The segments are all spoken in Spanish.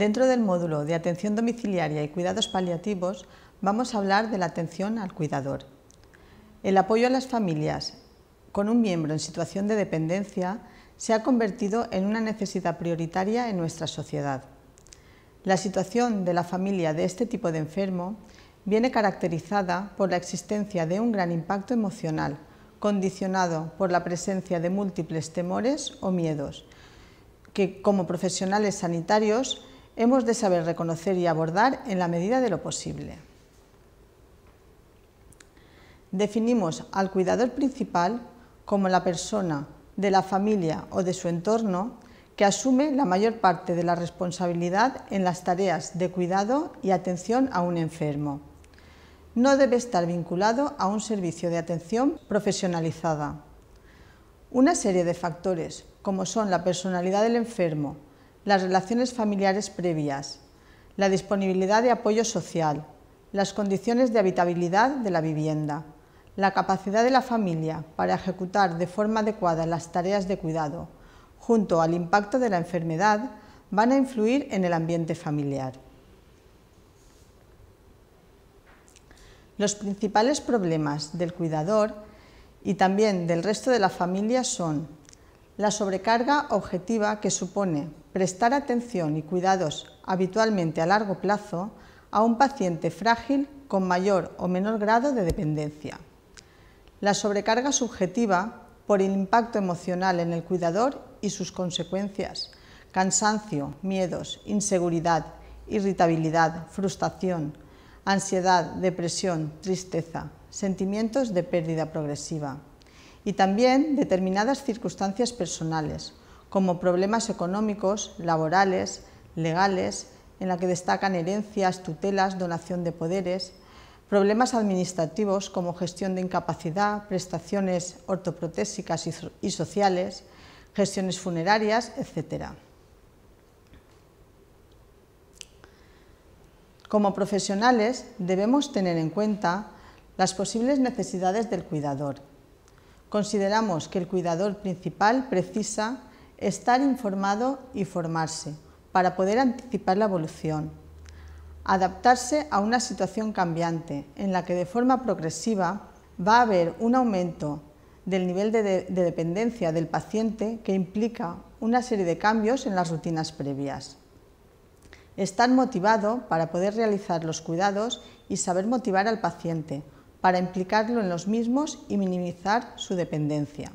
Dentro del módulo de atención domiciliaria y cuidados paliativos vamos a hablar de la atención al cuidador. El apoyo a las familias con un miembro en situación de dependencia se ha convertido en una necesidad prioritaria en nuestra sociedad. La situación de la familia de este tipo de enfermo viene caracterizada por la existencia de un gran impacto emocional, condicionado por la presencia de múltiples temores o miedos, que como profesionales sanitarios hemos de saber reconocer y abordar en la medida de lo posible. Definimos al cuidador principal como la persona de la familia o de su entorno que asume la mayor parte de la responsabilidad en las tareas de cuidado y atención a un enfermo. No debe estar vinculado a un servicio de atención profesionalizada. Una serie de factores, como son la personalidad del enfermo, las relaciones familiares previas, la disponibilidad de apoyo social, las condiciones de habitabilidad de la vivienda, la capacidad de la familia para ejecutar de forma adecuada las tareas de cuidado, junto al impacto de la enfermedad, van a influir en el ambiente familiar. Los principales problemas del cuidador y también del resto de la familia son la sobrecarga objetiva que supone prestar atención y cuidados habitualmente a largo plazo a un paciente frágil con mayor o menor grado de dependencia. La sobrecarga subjetiva por el impacto emocional en el cuidador y sus consecuencias, cansancio, miedos, inseguridad, irritabilidad, frustración, ansiedad, depresión, tristeza, sentimientos de pérdida progresiva y también determinadas circunstancias personales, como problemas económicos, laborales, legales, en la que destacan herencias, tutelas, donación de poderes, problemas administrativos como gestión de incapacidad, prestaciones ortoprotésicas y sociales, gestiones funerarias, etc. Como profesionales debemos tener en cuenta las posibles necesidades del cuidador. Consideramos que el cuidador principal precisa estar informado y formarse para poder anticipar la evolución, adaptarse a una situación cambiante en la que de forma progresiva va a haber un aumento del nivel de, dependencia del paciente que implica una serie de cambios en las rutinas previas. Estar motivado para poder realizar los cuidados y saber motivar al paciente para implicarlo en los mismos y minimizar su dependencia.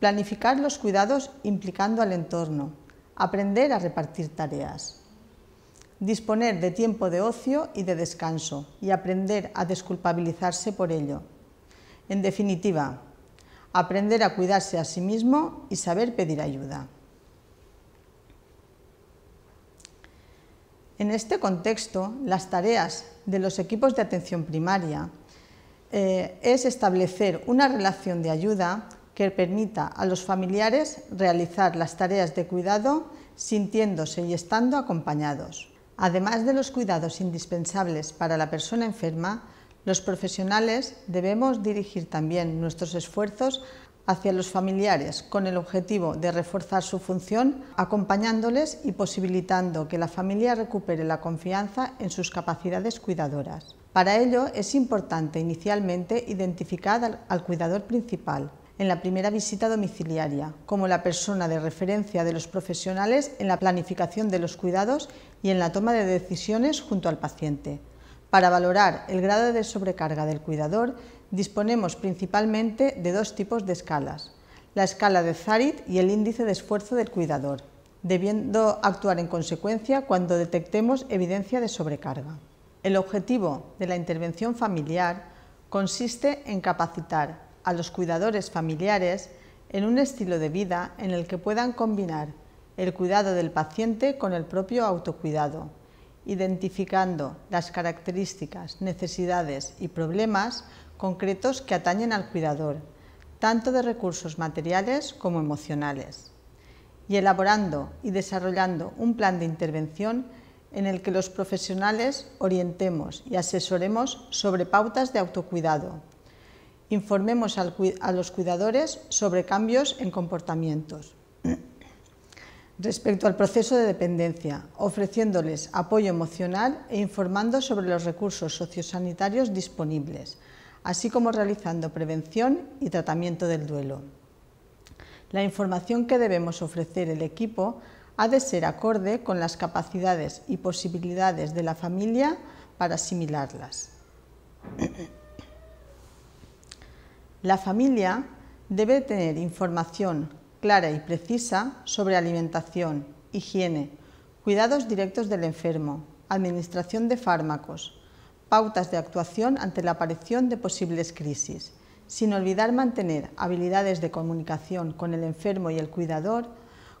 Planificar los cuidados implicando al entorno. Aprender a repartir tareas. Disponer de tiempo de ocio y de descanso y aprender a desculpabilizarse por ello. En definitiva, aprender a cuidarse a sí mismo y saber pedir ayuda. En este contexto, las tareas de los equipos de atención primaria eh, es establecer una relación de ayuda que permita a los familiares realizar las tareas de cuidado sintiéndose y estando acompañados. Además de los cuidados indispensables para la persona enferma, los profesionales debemos dirigir también nuestros esfuerzos hacia los familiares con el objetivo de reforzar su función, acompañándoles y posibilitando que la familia recupere la confianza en sus capacidades cuidadoras. Para ello es importante inicialmente identificar al, cuidador principal, en la primera visita domiciliaria, como la persona de referencia de los profesionales en la planificación de los cuidados y en la toma de decisiones junto al paciente. Para valorar el grado de sobrecarga del cuidador, disponemos principalmente de dos tipos de escalas, la escala de Zarit y el índice de esfuerzo del cuidador, debiendo actuar en consecuencia cuando detectemos evidencia de sobrecarga. El objetivo de la intervención familiar consiste en capacitar a los cuidadores familiares en un estilo de vida en el que puedan combinar el cuidado del paciente con el propio autocuidado, identificando las características, necesidades y problemas concretos que atañen al cuidador, tanto de recursos materiales como emocionales, y elaborando y desarrollando un plan de intervención en el que los profesionales orientemos y asesoremos sobre pautas de autocuidado, informemos a los cuidadores sobre cambios en comportamientos. Respecto al proceso de dependencia, ofreciéndoles apoyo emocional e informando sobre los recursos sociosanitarios disponibles, así como realizando prevención y tratamiento del duelo. La información que debemos ofrecer el equipo ha de ser acorde con las capacidades y posibilidades de la familia para asimilarlas. La familia debe tener información clara y precisa sobre alimentación, higiene, cuidados directos del enfermo, administración de fármacos, pautas de actuación ante la aparición de posibles crisis, sin olvidar mantener habilidades de comunicación con el enfermo y el cuidador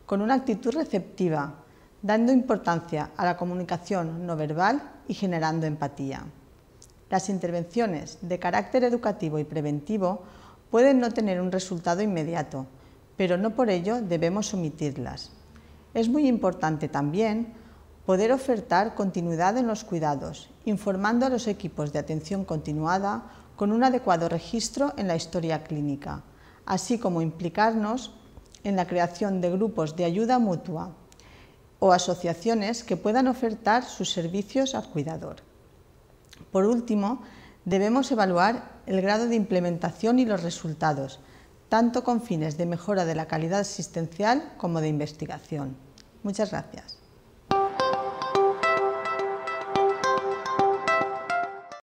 con una actitud receptiva, dando importancia a la comunicación no verbal y generando empatía las intervenciones de carácter educativo y preventivo pueden no tener un resultado inmediato, pero no por ello debemos omitirlas. Es muy importante también poder ofertar continuidad en los cuidados, informando a los equipos de atención continuada con un adecuado registro en la historia clínica, así como implicarnos en la creación de grupos de ayuda mutua o asociaciones que puedan ofertar sus servicios al cuidador. Por último, debemos evaluar el grado de implementación y los resultados, tanto con fines de mejora de la calidad asistencial como de investigación. Muchas gracias.